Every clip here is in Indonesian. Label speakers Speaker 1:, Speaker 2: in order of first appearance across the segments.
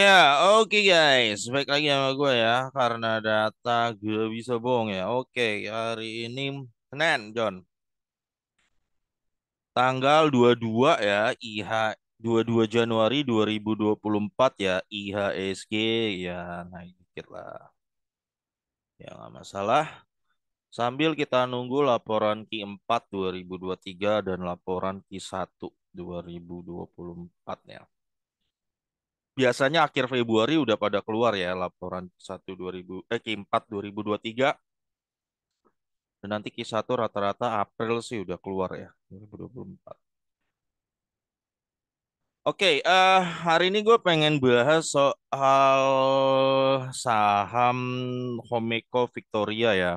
Speaker 1: Ya, oke okay guys, baik lagi sama gue ya, karena data gue bisa bohong ya. Oke, okay, hari ini Senin, John. Tanggal 22 ya, IH 22 Januari 2024 ya, IHSG ya naik dikit lah. Ya nggak masalah. Sambil kita nunggu laporan Q4 2023 dan laporan Q1 2024 ya biasanya akhir Februari udah pada keluar ya laporan 1 2000 eh Q4 2023 dan nanti Q1 rata-rata April sih udah keluar ya 2024. Oke, okay, uh, eh, hari ini gue pengen bahas soal saham Homeco Victoria ya.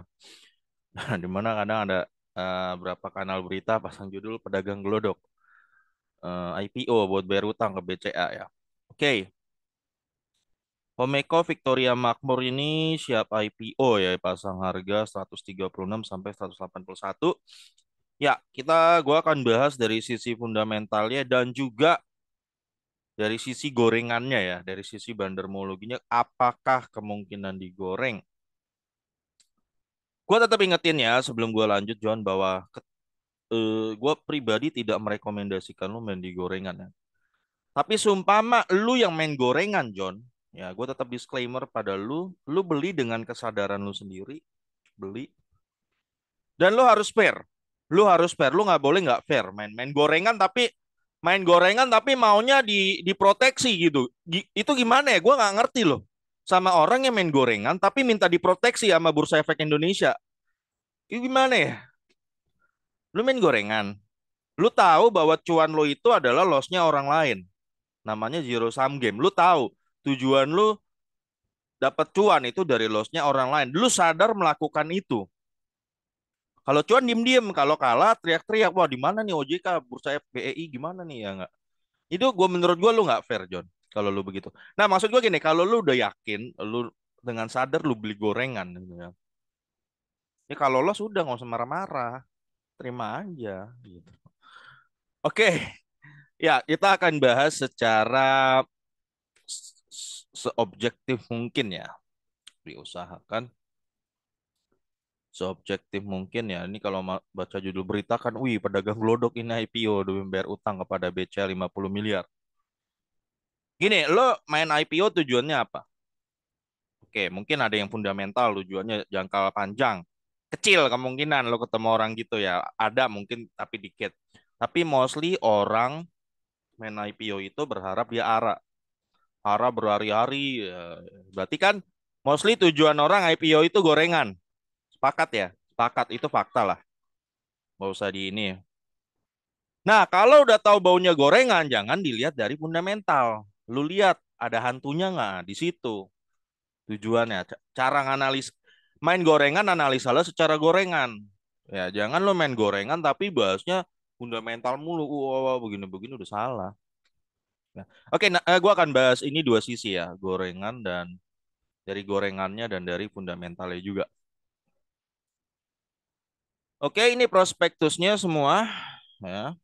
Speaker 1: dimana kadang ada uh, berapa kanal berita pasang judul pedagang gelodok. Uh, eh, IPO buat bayar utang ke BCA ya. Oke. Okay. Homeco Victoria Makmur ini siap IPO ya, pasang harga 136 sampai 181. Ya, kita gua akan bahas dari sisi fundamentalnya dan juga dari sisi gorengannya ya, dari sisi bandermologinya apakah kemungkinan digoreng. Gua tetap ingetin ya sebelum gua lanjut John bahwa eh, gua pribadi tidak merekomendasikan lo main di gorengan ya. Tapi sumpah mak, lu yang main gorengan, John, ya gue tetap disclaimer pada lu, lu beli dengan kesadaran lu sendiri, beli. Dan lu harus fair. Lu harus fair, lu nggak boleh nggak fair main main gorengan tapi main gorengan tapi maunya di diproteksi gitu. G itu gimana ya? Gue nggak ngerti loh. Sama orang yang main gorengan tapi minta diproteksi sama Bursa Efek Indonesia. Itu gimana ya? Lu main gorengan. Lu tahu bahwa cuan lo itu adalah losnya orang lain namanya zero sum game. Lu tahu tujuan lu dapat cuan itu dari lossnya orang lain. Lu sadar melakukan itu. Kalau cuan diem-diem, kalau kalah teriak-teriak, wah di mana nih OJK, bursa BEI gimana nih ya nggak? Itu gue menurut gue lu nggak fair John kalau lu begitu. Nah maksud gue gini, kalau lu udah yakin, lu dengan sadar lu beli gorengan gitu ya. Ya kalau lo sudah nggak usah marah-marah, terima aja gitu. Oke, Ya, kita akan bahas secara seobjektif mungkin ya. Diusahakan seobjektif mungkin ya. Ini kalau baca judul berita kan, wih pedagang glodok ini IPO demi bayar utang kepada BCA 50 miliar. Gini, lo main IPO tujuannya apa? Oke, mungkin ada yang fundamental tujuannya jangka panjang. Kecil kemungkinan lo ketemu orang gitu ya. Ada mungkin tapi dikit. Tapi mostly orang main IPO itu berharap dia ARA. ARA berhari-hari. Ya, berarti kan mostly tujuan orang IPO itu gorengan. Sepakat ya? Sepakat, itu fakta lah. Nggak usah di ini. Ya. Nah, kalau udah tahu baunya gorengan, jangan dilihat dari fundamental. Lu lihat, ada hantunya nggak di situ? Tujuannya, cara analis Main gorengan, analisa secara gorengan. Ya, jangan lo main gorengan tapi bahasnya fundamental mulu wow, wow begini begini udah salah ya. nah, oke okay, nah, gue akan bahas ini dua sisi ya gorengan dan dari gorengannya dan dari fundamentalnya juga oke okay, ini prospektusnya semua ya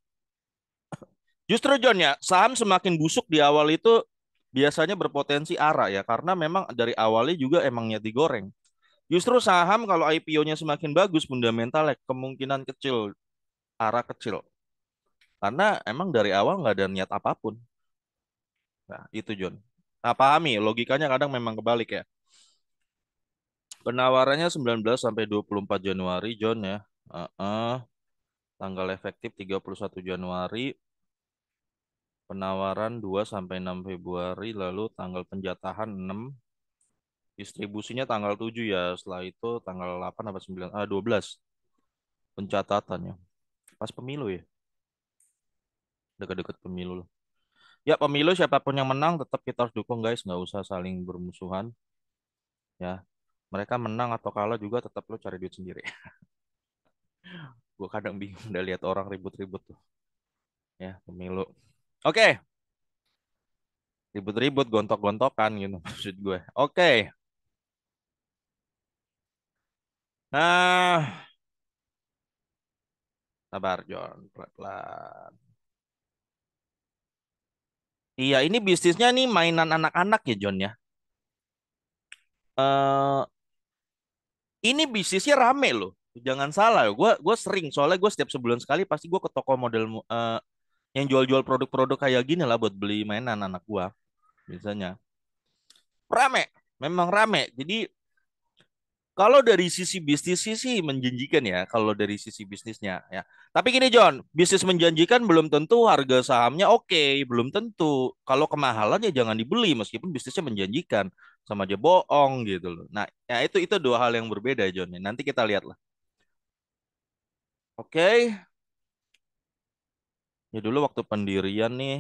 Speaker 1: justru John ya saham semakin busuk di awal itu biasanya berpotensi arah ya karena memang dari awalnya juga emangnya digoreng Justru saham kalau IPO-nya semakin bagus fundamentalnya kemungkinan kecil arah kecil. Karena emang dari awal nggak ada niat apapun. Nah, itu John. Nah, pahami, logikanya kadang memang kebalik ya. Penawarannya 19 sampai 24 Januari, John ya. Uh -uh. Tanggal efektif 31 Januari. Penawaran 2 sampai 6 Februari, lalu tanggal penjatahan 6. Distribusinya tanggal 7 ya, setelah itu tanggal 8 apa 9, ah 12. Pencatatannya pas pemilu ya dekat-dekat pemilu loh. Ya pemilu siapapun yang menang tetap kita harus dukung guys, nggak usah saling bermusuhan. Ya, mereka menang atau kalah juga tetap lo cari duit sendiri. Gue kadang bingung udah lihat orang ribut-ribut tuh. Ya pemilu. Oke. Okay. Ribut-ribut, gontok-gontokan gitu maksud gue. Oke. Okay. Nah, Sabar John, pelan-pelan. Iya, ini bisnisnya nih mainan anak-anak ya John ya. Uh, ini bisnisnya rame loh. Jangan salah, gue gue sering soalnya gue setiap sebulan sekali pasti gue ke toko model uh, yang jual-jual produk-produk kayak gini lah buat beli mainan anak gue biasanya. Rame, memang rame. Jadi kalau dari sisi bisnis sih menjanjikan ya, kalau dari sisi bisnisnya ya. Tapi gini John, bisnis menjanjikan belum tentu harga sahamnya oke, okay, belum tentu. Kalau kemahalannya jangan dibeli meskipun bisnisnya menjanjikan, sama aja bohong gitu loh. Nah, ya itu itu dua hal yang berbeda John. Ya. Nanti kita lihat lah. Oke. Okay. Ya dulu waktu pendirian nih.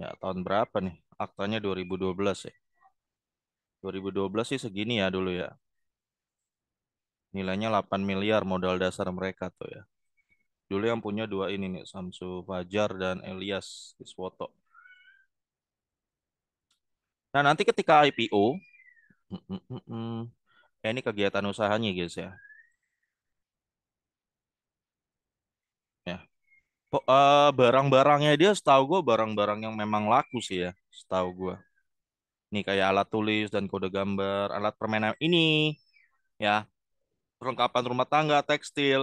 Speaker 1: Ya tahun berapa nih? Aktanya 2012 ya. 2012 sih segini ya dulu ya. Nilainya 8 miliar modal dasar mereka tuh ya. Dulu yang punya dua ini nih, Samsu Fajar dan Elias Iswoto. Nah, nanti ketika IPO, eh, ini kegiatan usahanya guys ya. ya. Eh, barang-barangnya dia setahu gue barang-barang yang memang laku sih ya, setahu gue. Nih kayak alat tulis dan kode gambar, alat permainan ini, ya, perlengkapan rumah tangga, tekstil.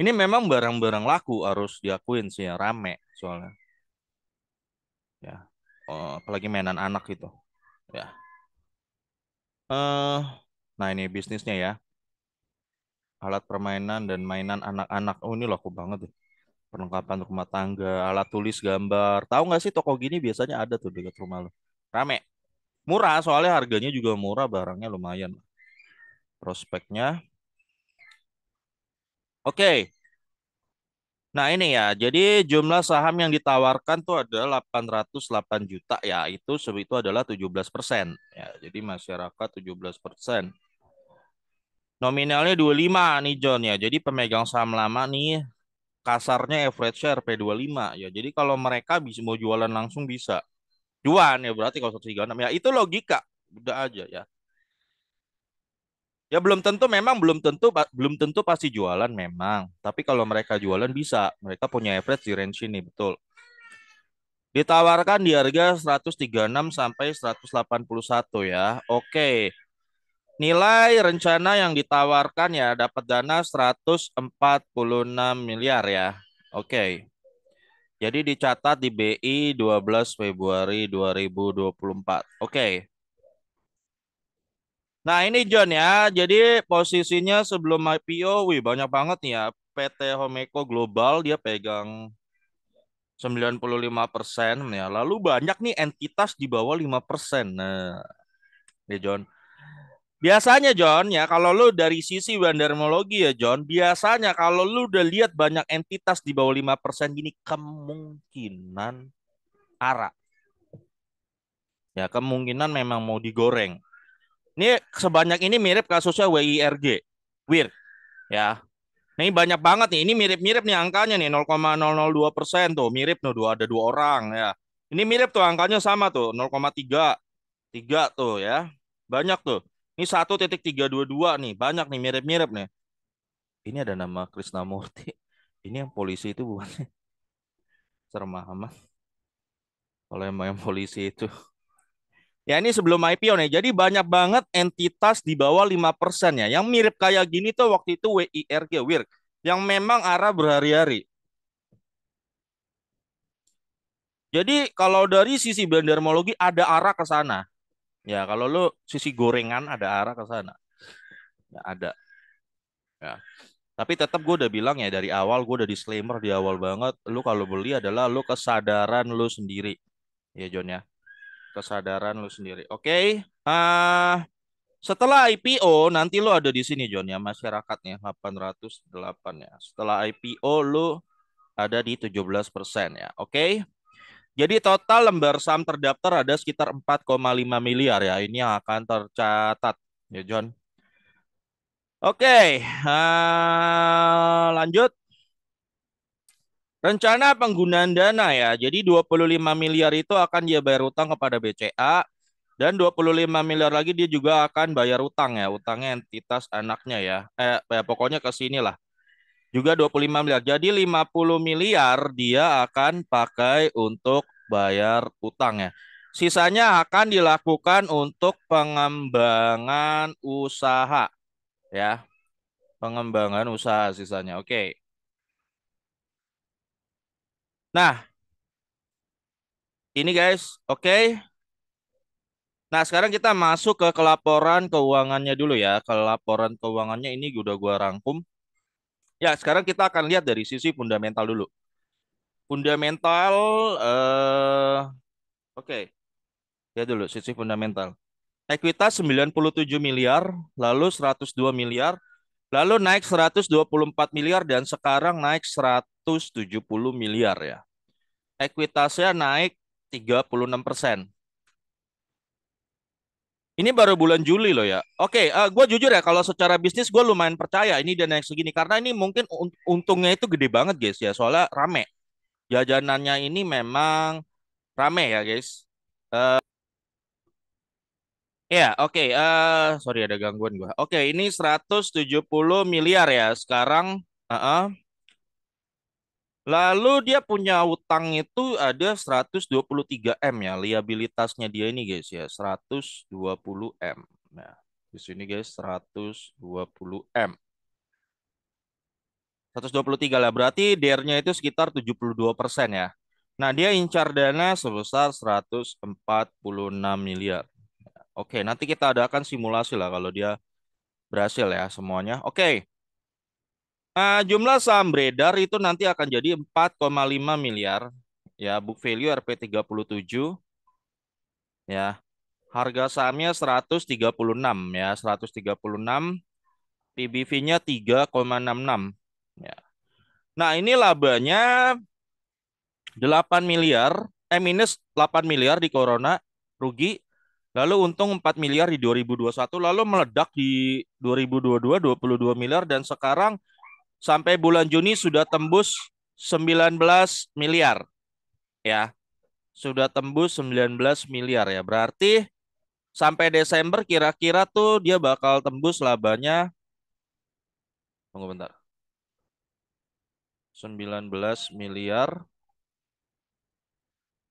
Speaker 1: Ini memang barang-barang laku harus diakuin sih, ya, rame soalnya. Ya, eh, apalagi mainan anak gitu. Ya. Uh, nah ini bisnisnya ya alat permainan dan mainan anak-anak. Oh ini laku banget deh. Perlengkapan rumah tangga, alat tulis gambar. Tahu nggak sih toko gini biasanya ada tuh dekat rumah lo. Rame. Murah soalnya harganya juga murah, barangnya lumayan. Prospeknya. Oke. Okay. Nah ini ya, jadi jumlah saham yang ditawarkan tuh ada 808 juta ya, itu itu adalah 17 persen. Ya, jadi masyarakat 17 persen. Nominalnya 25 nih John ya, jadi pemegang saham lama nih kasarnya average share P25 ya. Jadi kalau mereka bisa mau jualan langsung bisa. Cuan ya berarti kalau 136 ya itu logika udah aja ya. Ya belum tentu memang belum tentu belum tentu pasti jualan memang. Tapi kalau mereka jualan bisa. Mereka punya average di range ini betul. Ditawarkan di harga 136 sampai 181 ya. Oke. Nilai rencana yang ditawarkan ya dapat dana 146 miliar ya. Oke. Jadi dicatat di BI 12 Februari 2024. Oke. Okay. Nah ini John ya, jadi posisinya sebelum IPO, wih banyak banget nih ya. PT Homeco Global dia pegang 95 persen ya. Lalu banyak nih entitas di bawah 5 persen. Nah, ya John. Biasanya John ya kalau lu dari sisi bandarmologi ya John, biasanya kalau lu udah lihat banyak entitas di bawah lima persen gini kemungkinan arah. Ya kemungkinan memang mau digoreng. Ini sebanyak ini mirip kasusnya WIRG. WIR. Ya. Ini banyak banget nih. Ini mirip-mirip nih angkanya nih 0,002 persen tuh. Mirip tuh dua ada dua orang ya. Ini mirip tuh angkanya sama tuh 0,3 3 tuh ya. Banyak tuh. Ini satu titik tiga dua dua nih, banyak nih mirip-mirip nih. Ini ada nama Krisnamurti. Ini yang polisi itu bukan Serem amat. Kalau yang yang polisi itu. Ya ini sebelum IPO nih. Jadi banyak banget entitas di bawah 5% ya. Yang mirip kayak gini tuh waktu itu WIRG, WIRG. Yang memang arah berhari-hari. Jadi kalau dari sisi bandarmologi ada arah ke sana. Ya, kalau lu sisi gorengan ada arah ke sana. Ya, ada. Ya. Tapi tetap gue udah bilang ya dari awal gue udah disclaimer di awal banget. Lu kalau beli adalah lu kesadaran lu sendiri. Ya John ya. Kesadaran lu sendiri. Oke. Okay. Uh, setelah IPO nanti lu ada di sini John ya masyarakatnya 808 ya. Setelah IPO lu ada di 17% ya. Oke. Okay? Jadi total lembar saham terdaftar ada sekitar 4,5 miliar ya. Ini yang akan tercatat ya John. Oke, uh, lanjut. Rencana penggunaan dana ya. Jadi 25 miliar itu akan dia bayar utang kepada BCA dan 25 miliar lagi dia juga akan bayar utang ya, utangnya entitas anaknya ya. Eh ya, pokoknya ke sini lah juga 25 miliar. Jadi 50 miliar dia akan pakai untuk bayar utang ya. Sisanya akan dilakukan untuk pengembangan usaha ya. Pengembangan usaha sisanya. Oke. Nah, ini guys, oke. Nah, sekarang kita masuk ke laporan keuangannya dulu ya. Kelaporan keuangannya ini udah gua rangkum. Ya, sekarang kita akan lihat dari sisi fundamental dulu. Fundamental, eh, oke. Okay. Ya dulu, sisi fundamental. Ekuitas 97 miliar, lalu 102 miliar, lalu naik 124 miliar, dan sekarang naik 170 miliar ya. Ekuitasnya naik 36 persen. Ini baru bulan Juli loh ya. Oke, okay, uh, eh, gue jujur ya kalau secara bisnis gue lumayan percaya ini dan yang segini karena ini mungkin untungnya itu gede banget guys ya soalnya rame. Jajanannya ini memang rame ya guys. Uh, ya, yeah, oke. Okay, uh, eh, sorry ada gangguan gue. Oke, okay, ini 170 miliar ya. Sekarang uh -uh, Lalu dia punya utang itu ada 123M ya, liabilitasnya dia ini guys ya, 120M. Nah, di sini guys 120M. 123 lah, berarti DR-nya itu sekitar 72% persen ya. Nah, dia incar dana sebesar 146 miliar. Oke, nanti kita adakan simulasi lah kalau dia berhasil ya semuanya. Oke. Uh, jumlah saham beredar itu nanti akan jadi 4,5 miliar. Ya, book value Rp37. Ya. Harga sahamnya 136 ya, 136. PBV-nya 3,66. Ya. Nah, ini labanya 8 miliar, eh minus 8 miliar di corona, rugi. Lalu untung 4 miliar di 2021, lalu meledak di 2022 22 miliar dan sekarang sampai bulan Juni sudah tembus 19 miliar. Ya. Sudah tembus 19 miliar ya. Berarti sampai Desember kira-kira tuh dia bakal tembus labanya Tunggu bentar. 19 miliar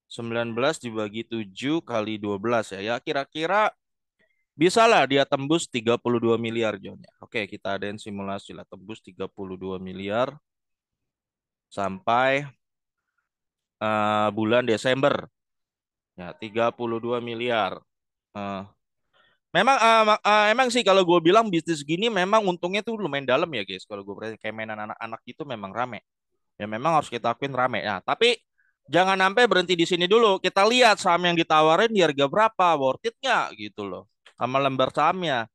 Speaker 1: 19 dibagi 7 kali 12 ya. Ya kira-kira bisa lah dia tembus 32 miliar John ya. Oke, kita adain simulasi lah tembus 32 miliar sampai uh, bulan Desember. Ya, 32 miliar. Uh, memang uh, uh, emang sih kalau gue bilang bisnis gini memang untungnya tuh lumayan dalam ya guys. Kalau gue perhatiin kayak mainan anak-anak itu memang rame. Ya memang harus kita akuin rame. Ya, tapi jangan sampai berhenti di sini dulu. Kita lihat saham yang ditawarin di harga berapa, worth it nggak gitu loh sama lembar sahamnya.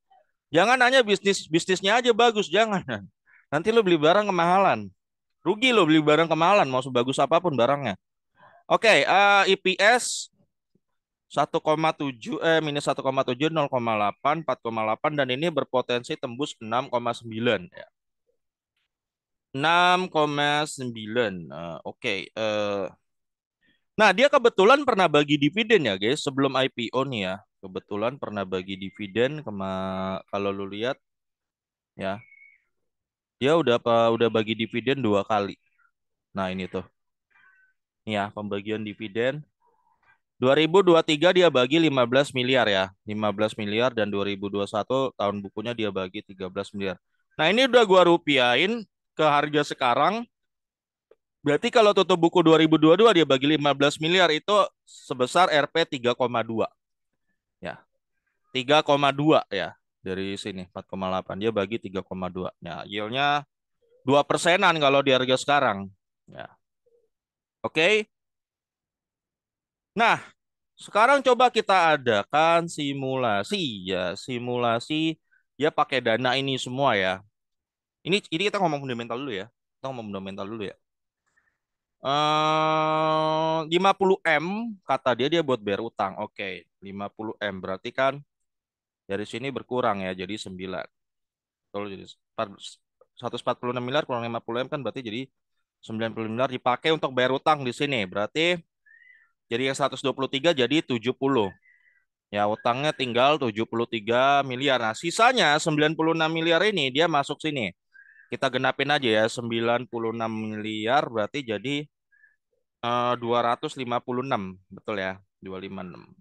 Speaker 1: Jangan hanya bisnis bisnisnya aja bagus, jangan. Nanti lo beli barang kemahalan. Rugi lo beli barang kemahalan mau sebagus apapun barangnya. Oke, okay, uh, EPS 1,7 eh minus 1,7 0,8 4,8 dan ini berpotensi tembus 6,9 ya. 6,9. sembilan. Eh, oke, okay. Eh. Nah, dia kebetulan pernah bagi dividen ya, guys, sebelum IPO nih ya kebetulan pernah bagi dividen kema kalau lu lihat ya dia udah apa udah bagi dividen dua kali nah ini tuh ini ya pembagian dividen 2023 dia bagi 15 miliar ya 15 miliar dan 2021 tahun bukunya dia bagi 13 miliar nah ini udah gua rupiahin ke harga sekarang Berarti kalau tutup buku 2022 dia bagi 15 miliar itu sebesar RP 3,2. 3,2 ya dari sini 4,8 dia bagi 3,2 ya yieldnya dua persenan kalau di harga sekarang ya oke okay. nah sekarang coba kita adakan simulasi ya simulasi ya pakai dana ini semua ya ini ini kita ngomong fundamental dulu ya kita ngomong fundamental dulu ya eh, lima puluh m kata dia dia buat bayar utang. Oke, okay. 50M berarti kan dari sini berkurang ya, jadi 9. Betul, jadi 146 miliar kurang 50 M kan berarti jadi 90 miliar dipakai untuk bayar utang di sini. Berarti jadi yang 123 jadi 70. Ya, utangnya tinggal 73 miliar. Nah, sisanya 96 miliar ini dia masuk sini. Kita genapin aja ya, 96 miliar berarti jadi 256, eh, betul ya? 256.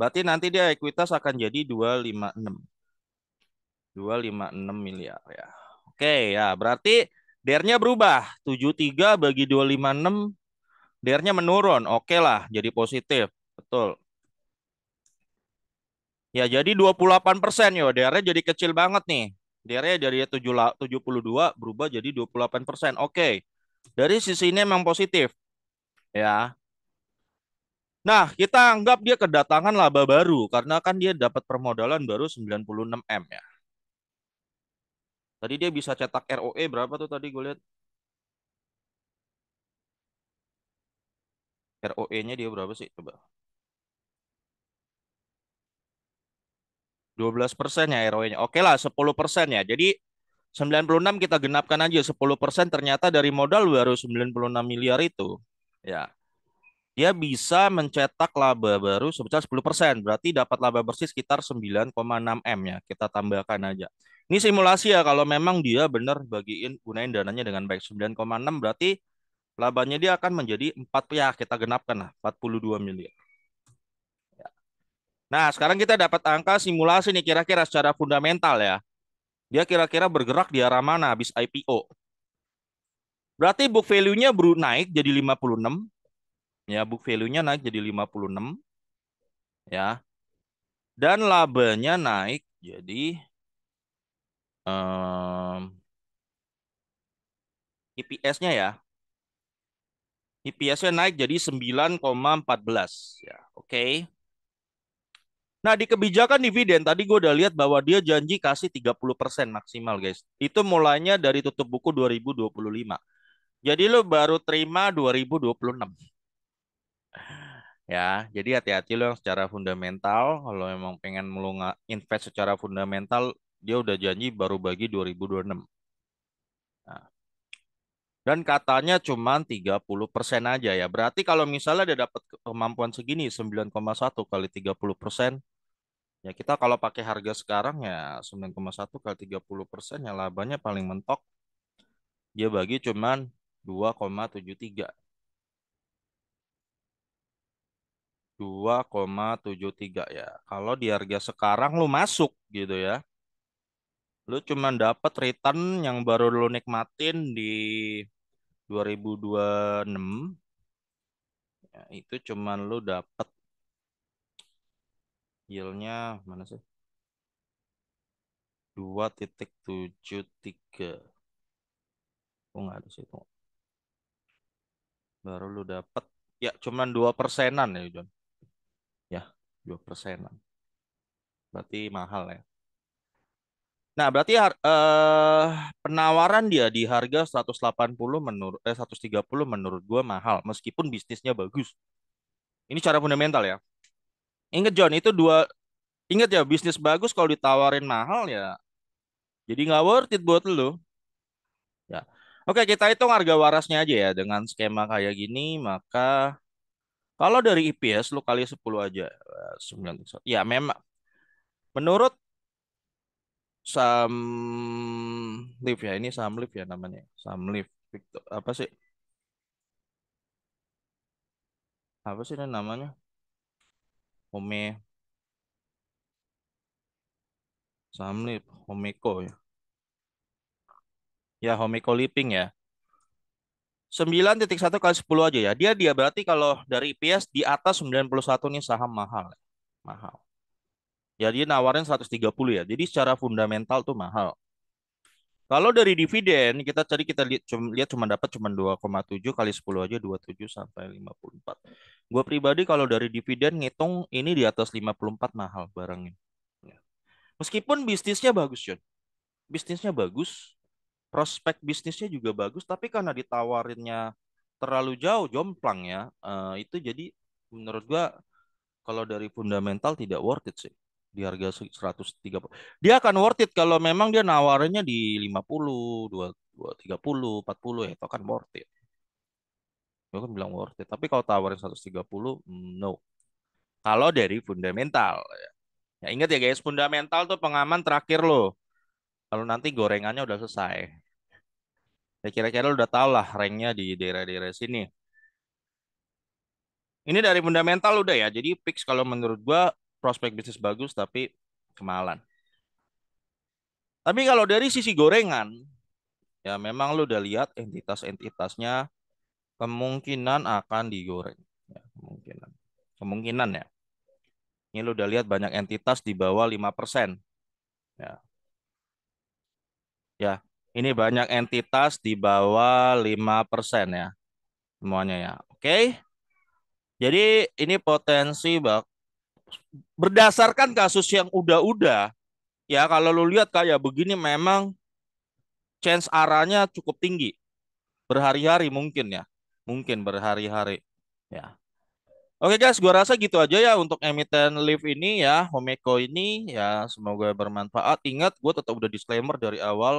Speaker 1: Berarti nanti dia ekuitas akan jadi 256. 256 miliar ya. Oke ya, berarti DER-nya berubah. 73 bagi 256 DER-nya menurun. Oke lah, jadi positif. Betul. Ya, jadi 28 persen yo. DR-nya jadi kecil banget nih. DR-nya dari 72 berubah jadi 28 persen. Oke. Dari sisi ini memang positif. Ya. Nah, kita anggap dia kedatangan laba baru karena kan dia dapat permodalan baru 96M ya. Tadi dia bisa cetak ROE berapa tuh tadi gue lihat? ROE-nya dia berapa sih? Coba. 12 persen ya ROE-nya. Oke lah, 10 persen ya. Jadi 96 kita genapkan aja 10 persen ternyata dari modal baru 96 miliar itu. Ya, dia bisa mencetak laba baru sebesar 10%. persen, Berarti dapat laba bersih sekitar 9,6 M ya. Kita tambahkan aja. Ini simulasi ya kalau memang dia benar bagiin gunain dananya dengan baik 9,6 berarti labanya dia akan menjadi 4 ya kita genapkan lah 42 miliar. Ya. Nah, sekarang kita dapat angka simulasi nih kira-kira secara fundamental ya. Dia kira-kira bergerak di arah mana habis IPO. Berarti book value-nya baru naik jadi 56, Ya, book value-nya naik jadi 56. Ya. Dan labanya naik jadi um, IPS-nya e ya. EPS nya naik jadi 9,14 ya. Oke. Okay. Nah, di kebijakan dividen tadi gue udah lihat bahwa dia janji kasih 30% maksimal, guys. Itu mulainya dari tutup buku 2025. Jadi lo baru terima 2026 ya jadi hati-hati lo yang secara fundamental kalau memang pengen lo invest secara fundamental dia udah janji baru bagi 2026 nah. dan katanya cuma 30 persen aja ya berarti kalau misalnya dia dapat kemampuan segini 9,1 kali 30 persen ya kita kalau pakai harga sekarang ya 9,1 kali 30 persen ya labanya paling mentok dia bagi cuman 2,73 2,73 ya. Kalau di harga sekarang lu masuk gitu ya. Lu cuma dapat return yang baru lu nikmatin di 2026. Ya, itu cuma lu dapat yieldnya mana sih? 2.73. Oh nggak ada situ. Baru lu dapat ya cuman dua persenan ya John dua persenan. Berarti mahal ya. Nah, berarti uh, penawaran dia di harga 180 menurut eh 130 menurut gua mahal meskipun bisnisnya bagus. Ini cara fundamental ya. Ingat John, itu dua ingat ya bisnis bagus kalau ditawarin mahal ya jadi nggak worth it buat lo. Ya. Oke, kita hitung harga warasnya aja ya dengan skema kayak gini, maka kalau dari EPS lu kali 10 aja sembilan ya memang menurut Sam Live ya ini Sam Live ya namanya Sam Live Victor apa sih apa sih ini namanya Home Sam Live Homeko ya ya Homeko Liping ya 9.1 kali 10 aja ya. Dia dia berarti kalau dari IPS di atas 91 ini saham mahal. Ya. Mahal. jadi Ya seratus nawarin 130 ya. Jadi secara fundamental tuh mahal. Kalau dari dividen kita cari kita lihat cuma, lihat cuma dapat cuma 2,7 kali 10 aja 27 sampai 54. Gua pribadi kalau dari dividen ngitung ini di atas 54 mahal barangnya. Ya. Meskipun bisnisnya bagus, John. Bisnisnya bagus, prospek bisnisnya juga bagus tapi karena ditawarinnya terlalu jauh jomplang ya uh, itu jadi menurut gua kalau dari fundamental tidak worth it sih di harga 130. Dia akan worth it kalau memang dia nawarinnya di 50, 2, puluh 30, 40 ya itu kan worth it. Gua kan bilang worth it. Tapi kalau tawarin 130 mm, no. Kalau dari fundamental ya. ya ingat ya guys, fundamental tuh pengaman terakhir loh. Kalau nanti gorengannya udah selesai. Ya kira-kira udah tau lah ranknya di daerah-daerah sini. Ini dari fundamental udah ya. Jadi fix kalau menurut gua prospek bisnis bagus tapi kemalan. Tapi kalau dari sisi gorengan, ya memang lu udah lihat entitas-entitasnya kemungkinan akan digoreng. Ya, kemungkinan. Kemungkinan ya. Ini lu udah lihat banyak entitas di bawah 5%. Ya. Ya, ini banyak entitas di bawah 5% ya. Semuanya ya. Oke. Jadi ini potensi bak berdasarkan kasus yang udah-udah ya kalau lu lihat kayak ya, begini memang chance arahnya cukup tinggi. Berhari-hari mungkin ya. Mungkin berhari-hari ya. Oke guys, gua rasa gitu aja ya untuk emiten live ini ya, Homeco ini ya semoga bermanfaat. Ingat, gue tetap udah disclaimer dari awal,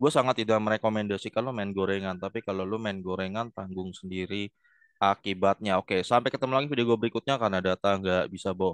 Speaker 1: gue sangat tidak merekomendasikan lo main gorengan, tapi kalau lo main gorengan tanggung sendiri akibatnya. Oke, sampai ketemu lagi video gue berikutnya karena data nggak bisa bohong.